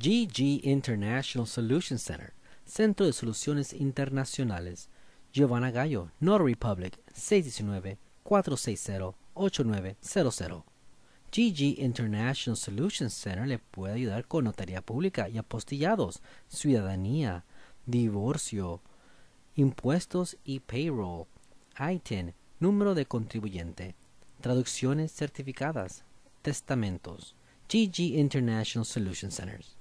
GG International Solution Center, Centro de Soluciones Internacionales, Giovanna Gallo, Notary Republic, 619-460-8900. GG International Solution Center le puede ayudar con notaría pública y apostillados, ciudadanía, divorcio, impuestos y payroll, ITIN, número de contribuyente, traducciones certificadas, testamentos. GG International Solution Center.